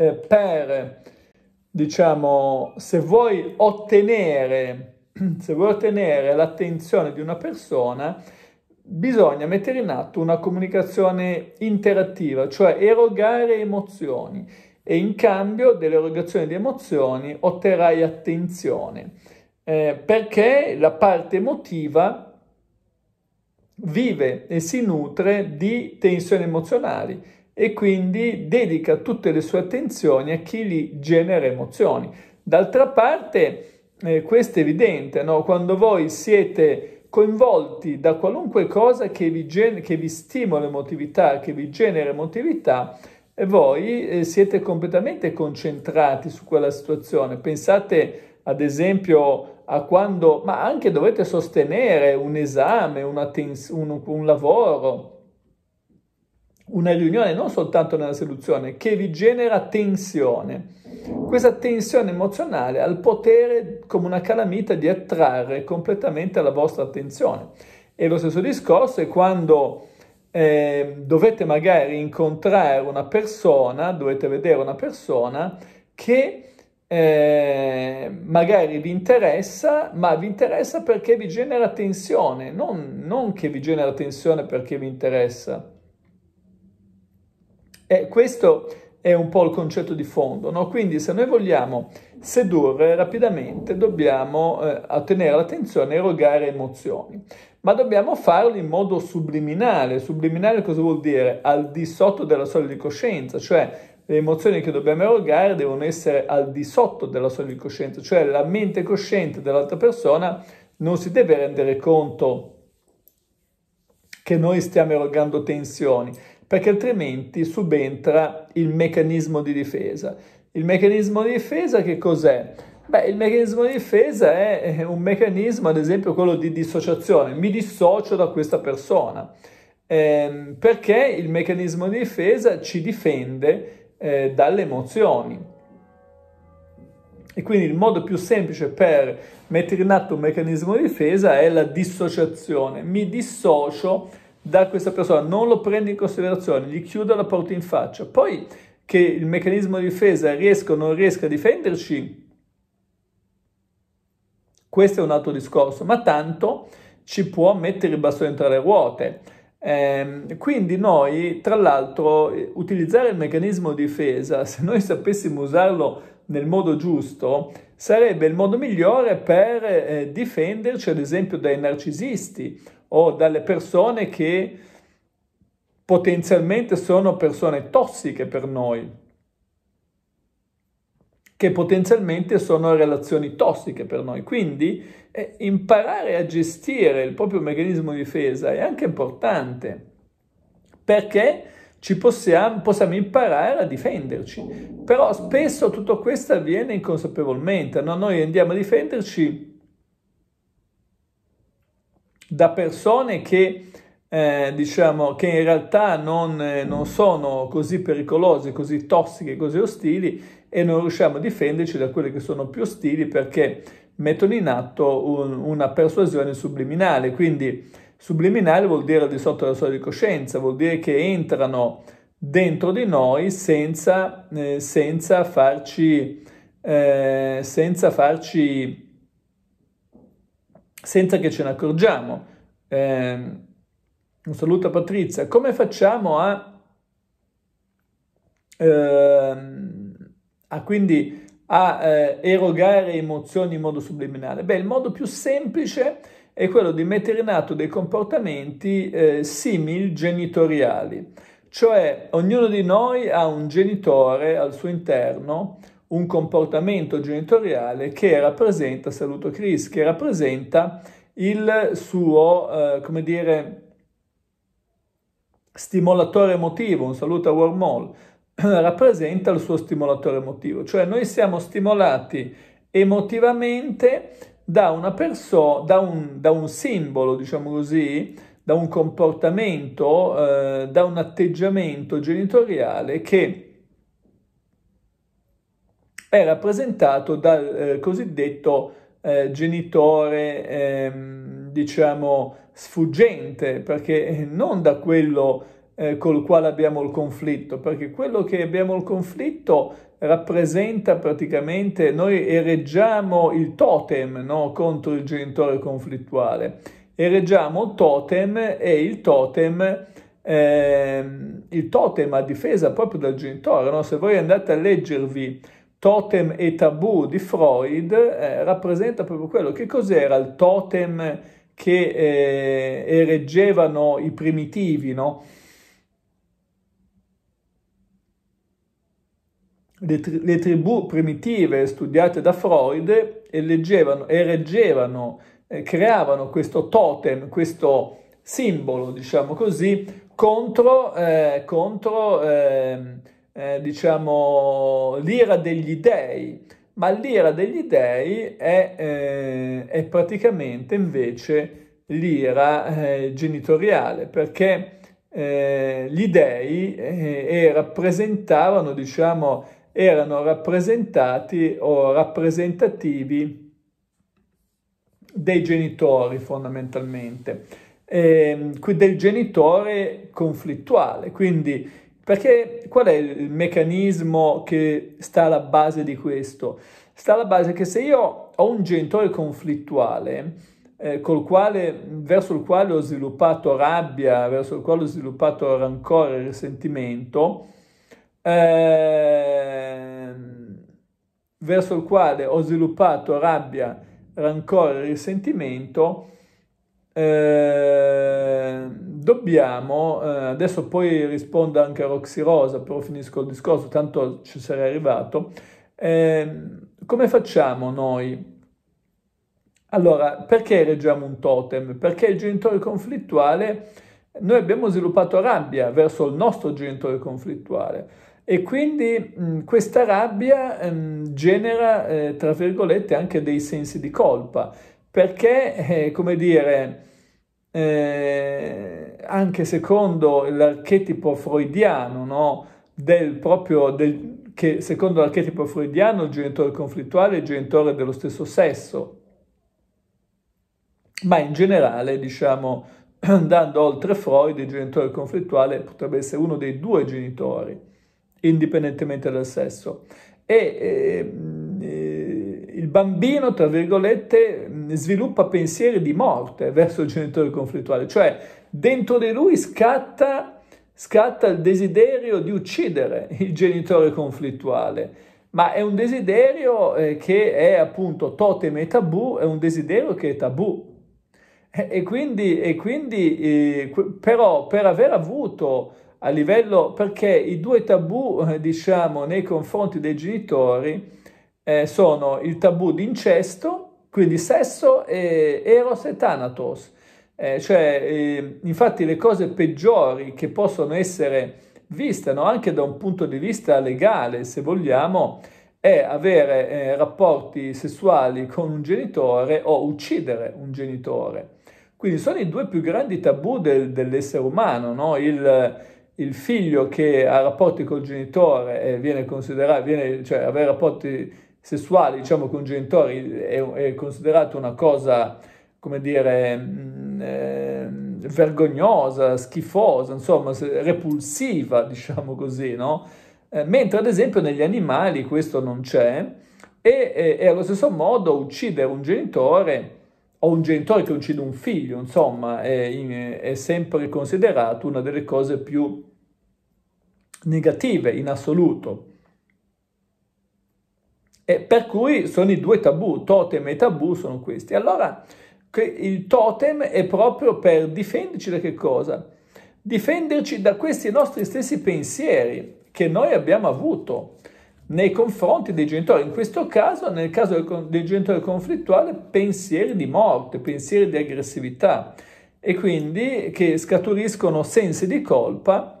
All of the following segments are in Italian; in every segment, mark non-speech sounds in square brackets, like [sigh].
eh, per, diciamo, se vuoi ottenere, [clears throat] se vuoi ottenere l'attenzione di una persona, bisogna mettere in atto una comunicazione interattiva, cioè erogare emozioni e in cambio dell'erogazione di emozioni otterrai attenzione, eh, perché la parte emotiva vive e si nutre di tensioni emozionali e quindi dedica tutte le sue attenzioni a chi gli genera emozioni. D'altra parte, eh, questo è evidente, no? quando voi siete coinvolti da qualunque cosa che vi, gen- che vi stimola emotività, che vi genera emotività, e eh, voi eh, siete completamente concentrati su quella situazione. Pensate ad esempio a quando, ma anche dovete sostenere un esame, tens- un, un lavoro, una riunione non soltanto nella seduzione, che vi genera tensione. Questa tensione emozionale ha il potere, come una calamita, di attrarre completamente la vostra attenzione. E lo stesso discorso è quando eh, dovete magari incontrare una persona, dovete vedere una persona che eh, magari vi interessa, ma vi interessa perché vi genera tensione, non, non che vi genera tensione perché vi interessa. E questo è un po' il concetto di fondo, no? quindi se noi vogliamo sedurre rapidamente dobbiamo eh, ottenere l'attenzione e erogare emozioni, ma dobbiamo farlo in modo subliminale. Subliminale cosa vuol dire? Al di sotto della soglia di coscienza, cioè le emozioni che dobbiamo erogare devono essere al di sotto della soglia di coscienza, cioè la mente cosciente dell'altra persona non si deve rendere conto che noi stiamo erogando tensioni, perché altrimenti subentra il meccanismo di difesa. Il meccanismo di difesa che cos'è? Beh, il meccanismo di difesa è un meccanismo, ad esempio, quello di dissociazione. Mi dissocio da questa persona. Eh, perché il meccanismo di difesa ci difende eh, dalle emozioni. E quindi il modo più semplice per mettere in atto un meccanismo di difesa è la dissociazione. Mi dissocio da questa persona, non lo prende in considerazione, gli chiude la porta in faccia. Poi che il meccanismo di difesa riesca o non riesca a difenderci, questo è un altro discorso, ma tanto ci può mettere il bastone tra le ruote. Eh, quindi noi, tra l'altro, utilizzare il meccanismo di difesa, [laughs] se noi sapessimo usarlo nel modo giusto, sarebbe il modo migliore per eh, difenderci, ad esempio, dai narcisisti o dalle persone che potenzialmente sono persone tossiche per noi, che potenzialmente sono relazioni tossiche per noi. Quindi eh, imparare a gestire il proprio meccanismo di difesa è anche importante perché ci possiamo, possiamo, imparare a difenderci. Però spesso tutto questo avviene inconsapevolmente, no? noi andiamo a difenderci da persone che, eh, diciamo, che in realtà non, eh, non, sono così pericolose, così tossiche, così ostili e non riusciamo a difenderci da quelle che sono più ostili perché mettono in atto un, una persuasione subliminale. Quindi subliminale vuol dire al di sotto della soglia di coscienza, vuol dire che entrano dentro di noi senza, eh, senza farci... Eh, senza farci senza che ce ne accorgiamo. Eh, un saluto a Patrizia. Come facciamo a, eh, a quindi a eh, erogare emozioni in modo subliminale? Beh, il modo più semplice è quello di mettere in atto dei comportamenti eh, simil genitoriali, cioè ognuno di noi ha un genitore al suo interno un comportamento genitoriale che rappresenta, saluto Chris, che rappresenta il suo, eh, come dire, stimolatore emotivo, un saluto a Warmall, [clears throat] rappresenta il suo stimolatore emotivo, cioè noi siamo stimolati emotivamente da una persona, da un, da un simbolo, diciamo così, da un comportamento, eh, da un atteggiamento genitoriale che è rappresentato dal eh, cosiddetto eh, genitore, ehm, diciamo, sfuggente, perché eh, non da quello eh, col quale abbiamo il conflitto, perché quello che abbiamo il conflitto rappresenta praticamente, noi ereggiamo il totem no? contro il genitore conflittuale, ereggiamo il totem e il totem, eh, il totem a difesa proprio dal genitore, no? se voi andate a leggervi Totem e tabù di Freud eh, rappresenta proprio quello. Che cos'era il totem che eh, ereggevano i primitivi, no? Le, tri- le, tribù primitive studiate da Freud eleggevano, ereggevano, eh, creavano questo totem, questo simbolo, diciamo così, contro, eh, contro ehm, eh, diciamo, l'ira degli dèi, ma l'ira degli dèi è, eh, è praticamente invece l'ira eh, genitoriale, perché eh, gli dei eh, e rappresentavano, diciamo, erano rappresentati o rappresentativi dei genitori fondamentalmente, eh, del genitore conflittuale, quindi perché qual è il meccanismo che sta alla base di questo? Sta alla base che se io ho un genitore conflittuale eh, quale, verso il quale ho sviluppato rabbia, verso il quale ho sviluppato rancore e risentimento, eh, verso il quale ho sviluppato rabbia, rancore e risentimento, Ehm, dobbiamo, eh, adesso poi rispondo anche a Roxy Rosa, però finisco il discorso, tanto ci sarei arrivato. Eh, come facciamo noi? Allora, perché reggiamo un totem? Perché il genitore conflittuale, noi abbiamo sviluppato rabbia verso il nostro genitore conflittuale e quindi mh, questa rabbia mh, ehm, genera, eh, tra virgolette, anche dei sensi di colpa perché, eh, come dire, eh, anche secondo l'archetipo freudiano, no? del proprio, del, che secondo l'archetipo freudiano il genitore conflittuale è il genitore dello stesso sesso, ma in generale, diciamo, [clears throat] andando oltre Freud, il genitore conflittuale potrebbe essere uno dei due genitori, indipendentemente dal sesso. E, eh, bambino, tra virgolette, mm, sviluppa pensieri di morte verso il genitore conflittuale, cioè dentro di lui scatta, scatta il desiderio di uccidere il genitore conflittuale ma è un desiderio eh, che è appunto totem e tabù, è un desiderio che è tabù. E, quindi, e quindi eh, però, per aver avuto a livello, perché i due tabù, eh, diciamo, nei confronti dei genitori, eh, sono il tabù di incesto, quindi sesso, e eros e thanatos. Eh, cioè, eh, infatti le cose peggiori che possono essere viste, no? anche da un punto di vista legale, se vogliamo, è avere eh, rapporti sessuali con un genitore o uccidere un genitore. Quindi sono i due più grandi tabù del, dell'essere umano, no? il, il, figlio che ha rapporti col genitore e eh, viene considerato, viene, cioè avere rapporti sessuale, diciamo, con genitori è, è considerata una cosa, come dire, mh, mm, eh, vergognosa, schifosa, insomma, repulsiva, [laughs] diciamo così, no? Eh, mentre ad esempio negli animali questo non c'è e, e, e allo stesso modo uccidere un genitore o un genitore che uccide un figlio, insomma, è, è sempre considerato una delle cose più negative in assoluto. Eh, per cui sono i due tabù, totem e tabù sono questi. Allora il totem è proprio per difenderci da che cosa? Difenderci da questi nostri stessi pensieri che noi abbiamo avuto nei confronti dei genitori, in questo caso, nel caso del, del genitore conflittuale, pensieri di morte, pensieri di aggressività e quindi che scaturiscono sensi di colpa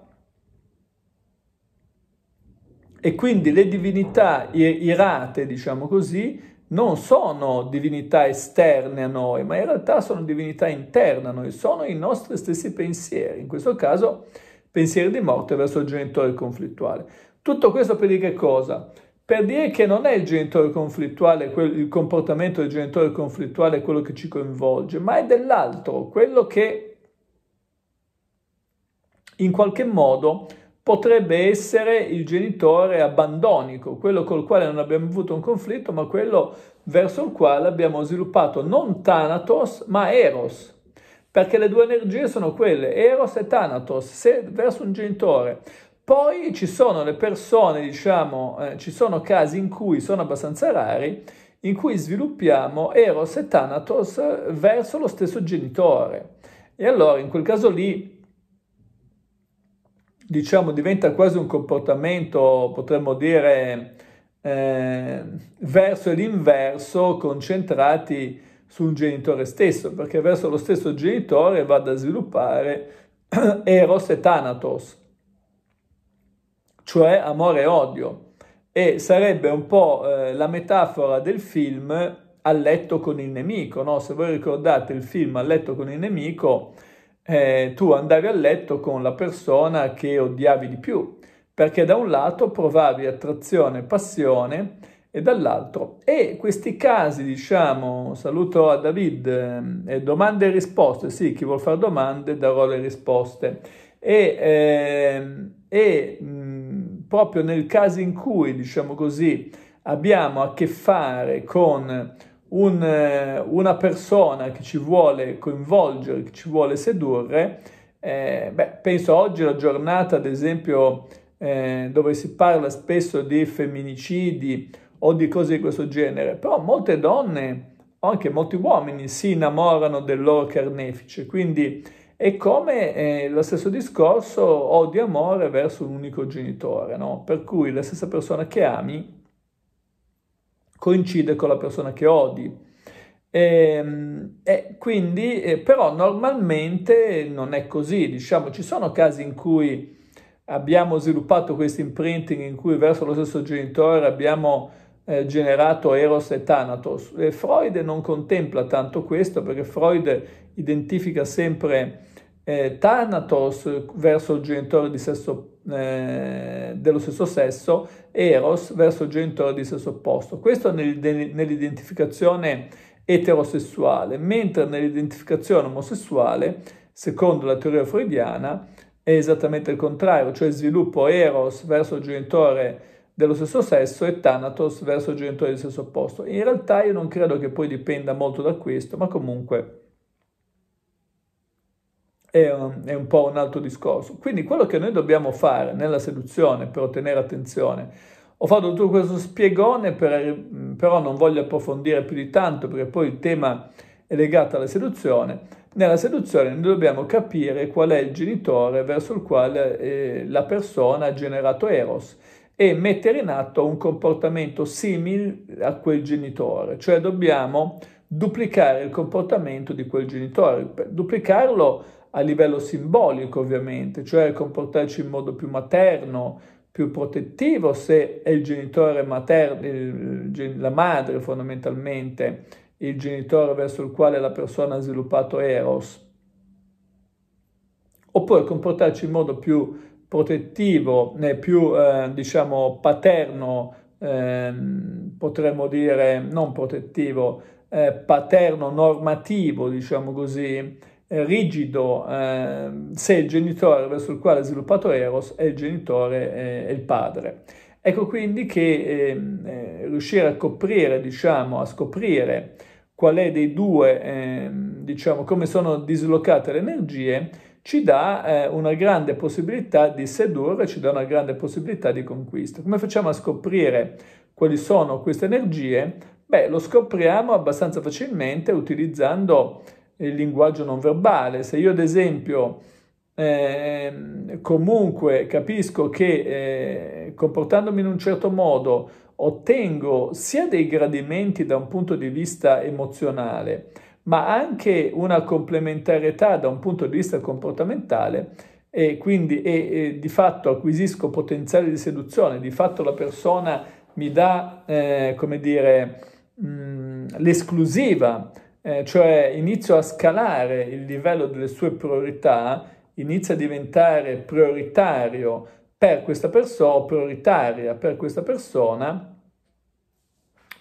e quindi le divinità irate, diciamo così, non sono divinità esterne a noi, ma in realtà sono divinità interne a noi, sono i nostri stessi pensieri, in questo caso pensieri di morte verso il genitore conflittuale. Tutto questo per dire che cosa? Per dire che non è il genitore conflittuale, il comportamento del genitore conflittuale è quello che ci coinvolge, ma è dell'altro, quello che in qualche modo potrebbe essere il genitore abbandonico, quello col quale non abbiamo avuto un conflitto, ma quello verso il quale abbiamo sviluppato non Thanatos, ma Eros. Perché le due energie sono quelle, Eros e Thanatos, se verso un genitore. Poi ci sono le persone, diciamo, eh, ci sono casi in cui sono abbastanza rari, in cui sviluppiamo Eros e Thanatos verso lo stesso genitore. E allora in quel caso lì diciamo, diventa quasi un comportamento, potremmo dire, eh, verso l'inverso, concentrati su un genitore stesso, perché verso lo stesso genitore vado a sviluppare [clears throat] eros e thanatos, cioè amore e odio. E sarebbe un po' eh, la metafora del film a letto con il nemico, no? Se voi ricordate il film a letto con il nemico, eh, tu andavi a letto con la persona che odiavi di più, perché da un lato provavi attrazione e passione e dall'altro. E questi casi, diciamo, saluto a David, eh, domande e risposte, sì, chi vuol fare domande darò le risposte. E, eh, e mh, mhmm, proprio nel caso in cui, diciamo così, abbiamo a che fare con un, eh, una persona che ci vuole coinvolgere, che ci vuole sedurre, eh, beh, penso oggi la giornata, ad esempio, eh, dove si parla spesso di femminicidi o di cose di questo genere, però molte donne, anche molti uomini, si innamorano del loro carnefice, quindi è come eh, lo stesso discorso ho oh, di amore verso un unico genitore, no? per cui la stessa persona che ami coincide con la persona che odi. E, ehm, e quindi, eh, però normalmente non è così, diciamo, ci sono casi in cui abbiamo sviluppato questo imprinting in cui verso lo stesso genitore abbiamo eh, generato Eros e Thanatos. E Freud non contempla tanto questo perché Freud identifica sempre eh, Thanatos verso il genitore di sesso, eh, dello stesso sesso, Eros verso il genitore di sesso opposto. Questo nell'identificazione eterosessuale, mentre nell'identificazione omosessuale, secondo la teoria freudiana, è esattamente il contrario, cioè sviluppo Eros verso il genitore dello stesso sesso e Thanatos verso il genitore del sesso opposto. In realtà io non credo che poi dipenda molto da questo, ma comunque è un, è un po' un altro discorso. Quindi quello che noi dobbiamo fare nella seduzione per ottenere attenzione ho fatto tutto questo spiegone, per, però non voglio approfondire più di tanto perché poi il tema è legato alla seduzione. Nella seduzione noi dobbiamo capire qual è il genitore verso il quale eh, la persona ha generato eros e mettere in atto un comportamento simile a quel genitore, cioè dobbiamo duplicare il comportamento di quel genitore, duplicarlo a livello simbolico ovviamente, cioè comportarci in modo più materno, più protettivo se è il genitore materno, la madre fondamentalmente, il genitore verso il quale la persona ha sviluppato eros. Oppure comportarci in modo più protettivo, né, più eh, diciamo paterno, eh, potremmo dire non protettivo, eh, paterno normativo, diciamo così, eh, rigido eh, se il genitore verso il quale ha sviluppato Eros è il genitore e eh, il padre. Ecco quindi che ehm, eh, riuscire a coprire, diciamo, a scoprire qual è dei due, eh, diciamo, come sono dislocate le energie, ci dà eh, una grande possibilità di sedurre, ci dà una grande possibilità di conquista. Come facciamo a scoprire quali sono queste energie? Beh, lo scopriamo abbastanza facilmente utilizzando il linguaggio non verbale. Se io ad esempio eh, comunque capisco che eh, comportandomi in un certo modo ottengo sia dei gradimenti da un punto di vista emozionale, ma anche una complementarietà da un punto di vista comportamentale e quindi e, e di fatto acquisisco potenziale di seduzione, di fatto la persona mi dà, eh, come dire, mh, mm, l'esclusiva eh, cioè inizio a scalare il livello delle sue priorità, inizia a diventare prioritario per questa persona prioritaria per questa persona,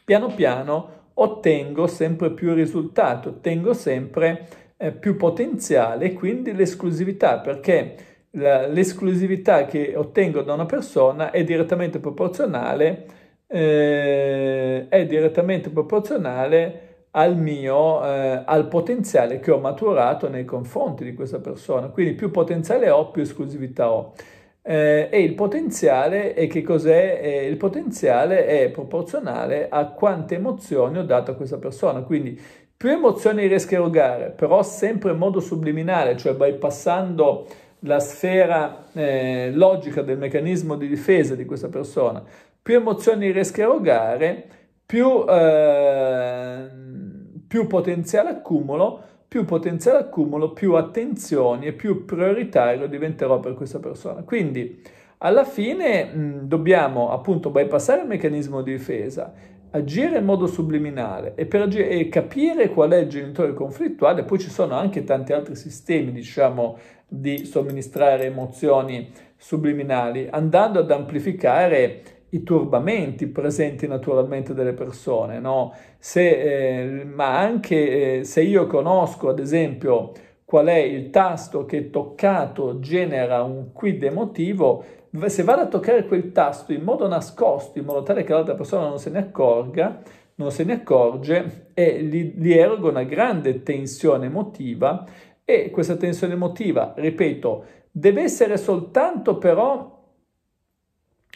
piano piano ottengo sempre più risultati, ottengo sempre eh, più potenziale e quindi l'esclusività, perché la, l'esclusività che ottengo da una persona è direttamente proporzionale, eh, è direttamente proporzionale al mio eh, al potenziale che ho maturato nei confronti di questa persona. Quindi più potenziale ho, più esclusività ho. Eh, e il potenziale è che cos'è? Eh, il potenziale è proporzionale a quante emozioni ho dato a questa persona. Quindi più emozioni riesco a erogare, però sempre in modo subliminale, cioè bypassando la sfera eh, logica del meccanismo di difesa di questa persona, più emozioni riesco a erogare, più eh, più potenziale accumulo, più potenziale accumulo, più attenzioni e più prioritario diventerò per questa persona. Quindi alla fine mh, mm, dobbiamo appunto bypassare il meccanismo di difesa, agire in modo subliminale e, per agire, e capire qual è il genitore conflittuale, poi ci sono anche tanti altri sistemi, diciamo, di somministrare emozioni subliminali, andando ad amplificare i turbamenti presenti naturalmente delle persone, no? se, eh, ma anche eh, se io conosco ad esempio qual è il tasto che toccato genera un quid emotivo, se vado a toccare quel tasto in modo nascosto, in modo tale che l'altra persona non se ne accorga, non se ne accorge e gli, gli ergo una grande tensione emotiva e questa tensione emotiva, ripeto, deve essere soltanto però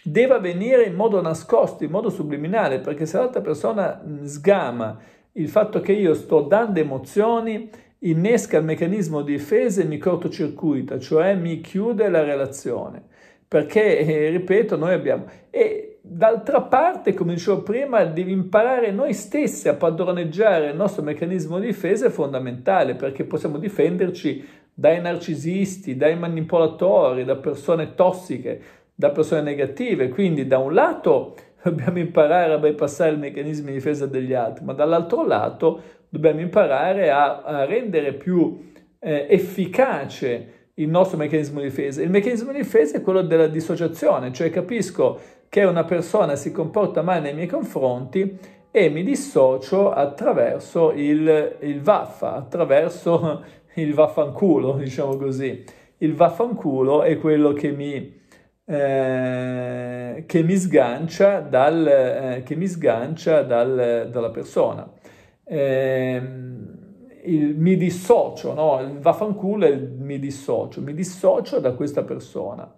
deve avvenire in modo nascosto, in modo subliminale, perché se l'altra persona sgama il fatto che io sto dando emozioni, innesca il meccanismo di difesa e mi cortocircuita, cioè mi chiude la relazione. Perché, eh, ripeto, noi abbiamo... E d'altra parte, come dicevo prima, di imparare noi stessi a padroneggiare il nostro meccanismo di difesa è fondamentale, perché possiamo difenderci dai narcisisti, dai manipolatori, da persone tossiche, da persone negative, quindi da un lato [laughs] dobbiamo imparare a bypassare il meccanismo di difesa degli altri, ma dall'altro lato dobbiamo imparare a, a rendere più eh, efficace il nostro meccanismo di difesa. Il meccanismo di difesa è quello della dissociazione, cioè capisco che una persona si comporta male nei miei confronti e mi dissocio attraverso il, il vaffa, attraverso [laughs] il vaffanculo, diciamo così. Il vaffanculo è quello che mi eh, che mi sgancia, dal, eh, che mi sgancia dal, dalla persona. Ehm, il, mi dissocio, no? il vaffanculo è il mi dissocio, mi dissocio da questa persona,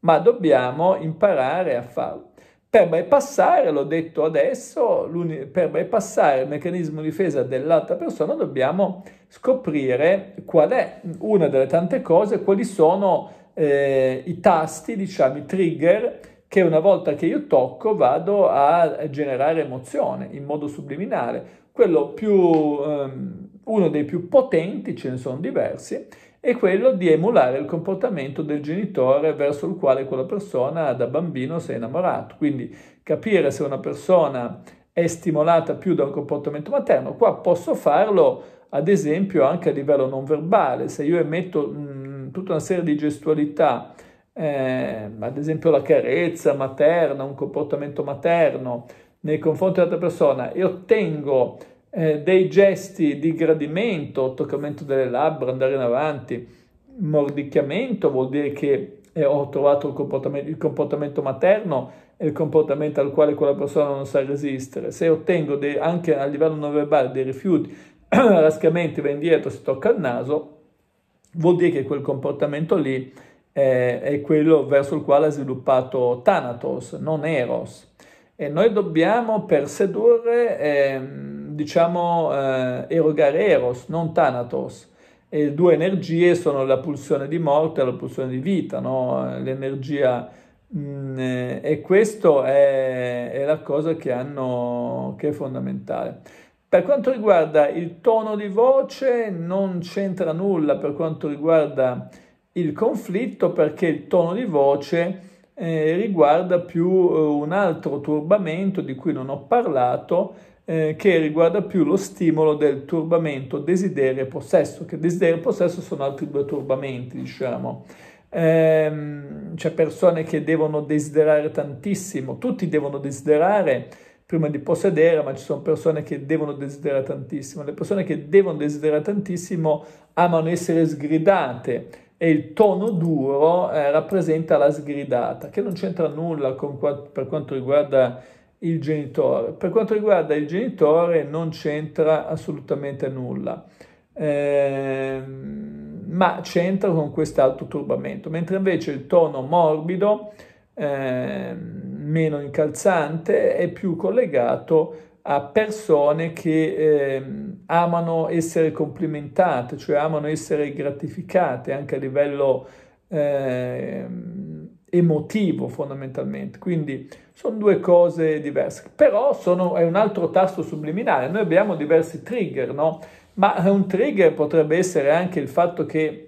ma dobbiamo imparare a farlo. Per bypassare, l'ho detto adesso, per bypassare il meccanismo di difesa dell'altra persona dobbiamo scoprire qual è una delle tante cose, quali sono eh, i tasti, diciamo i trigger, che una volta che io tocco vado a generare emozione in modo subliminale. Quello più, ehm, uno dei più potenti, ce ne sono diversi, è quello di emulare il comportamento del genitore verso il quale quella persona da bambino si è innamorato. Quindi capire se una persona è stimolata più da un comportamento materno. Qua posso farlo, ad esempio, anche a livello non verbale. Se io emetto... Mh, mm, tutta una serie di gestualità, eh, ad esempio la carezza materna, un comportamento materno nei confronti dell'altra persona e ottengo eh, dei gesti di gradimento, toccamento delle labbra, andare in avanti, mordicchiamento vuol dire che eh, ho trovato il comportamento, il comportamento materno e il comportamento al quale quella persona non sa resistere. Se ottengo dei, anche a livello non verbale dei rifiuti, [clears throat] rascamenti, va indietro, si tocca il naso, vuol dire che quel comportamento lì eh, è quello verso il quale ha sviluppato Thanatos, non Eros. E noi dobbiamo per sedurre, eh, diciamo, eh, erogare Eros, non Thanatos. E le due energie sono la pulsione di morte e la pulsione di vita, no? l'energia... Mh, mm, eh, e questa è, è, la cosa che, hanno, che è fondamentale. Per quanto riguarda il tono di voce non c'entra nulla per quanto riguarda il conflitto perché il tono di voce eh, riguarda più eh, un altro turbamento di cui non ho parlato eh, che riguarda più lo stimolo del turbamento desiderio e possesso, che desiderio e possesso sono altri due turbamenti, diciamo. Ehm, c'è persone che devono desiderare tantissimo, tutti devono desiderare, prima di possedere, ma ci sono persone che devono desiderare tantissimo. Le persone che devono desiderare tantissimo amano essere sgridate e il tono duro eh, rappresenta la sgridata, che non c'entra nulla con, per quanto riguarda il genitore. Per quanto riguarda il genitore non c'entra assolutamente nulla. Ehm ma c'entra con quest'altro turbamento, mentre invece il tono morbido eh, meno incalzante, è più collegato a persone che eh, amano essere complimentate, cioè amano essere gratificate anche a livello eh, emotivo fondamentalmente. Quindi sono due cose diverse, però sono, è un altro tasto subliminale. Noi abbiamo diversi trigger, no? Ma un trigger potrebbe essere anche il fatto che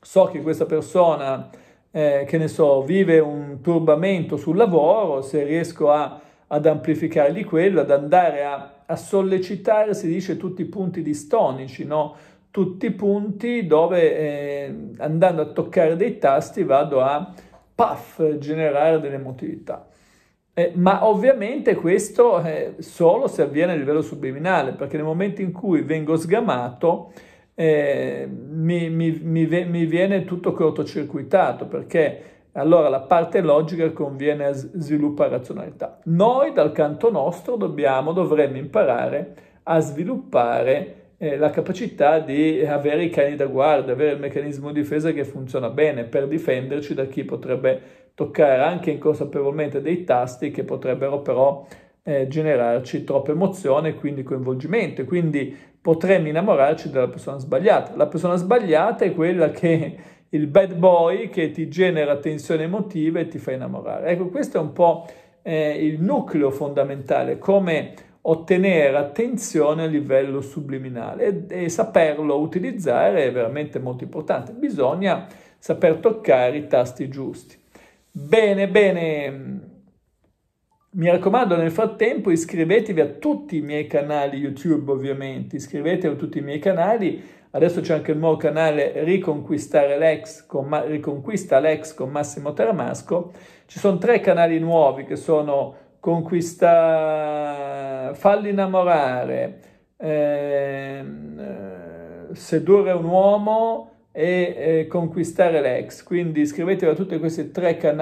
so che questa persona eh, che ne so, vive un turbamento sul lavoro, se riesco a, ad amplificare di quello, ad andare a, a, sollecitare, si dice, tutti i punti distonici, no? tutti i punti dove eh, andando a toccare dei tasti vado a puff, generare delle emotività. Eh, ma ovviamente questo eh, solo se avviene a livello subliminale, perché nel momento in cui vengo sgamato eh, mi, mi, mi, mi, viene tutto cortocircuitato perché allora la parte logica conviene a sviluppare razionalità. Noi dal canto nostro dobbiamo, dovremmo imparare a sviluppare eh, la capacità di avere i cani da guardia, avere il meccanismo di difesa che funziona bene per difenderci da chi potrebbe toccare anche inconsapevolmente dei tasti che potrebbero però eh, generarci troppa emozione e quindi coinvolgimento. Quindi potremmo innamorarci della persona sbagliata. La persona sbagliata è quella che [laughs] il bad boy che ti genera tensione emotiva e ti fa innamorare. Ecco, questo è un po' eh, il nucleo fondamentale, come ottenere attenzione a livello subliminale e, e saperlo utilizzare è veramente molto importante. Bisogna saper toccare i tasti giusti. Bene, bene. Mi raccomando, nel frattempo iscrivetevi a tutti i miei canali YouTube, ovviamente, iscrivetevi a tutti i miei canali. Adesso c'è anche il nuovo canale Riconquistare l'ex con, Ma- Riconquista l'ex con Massimo Taramasco. Ci sono tre canali nuovi che sono Conquista, Falli innamorare, ehm, eh, Sedurre un uomo e eh, Conquistare l'ex. Quindi iscrivetevi a tutti questi tre canali.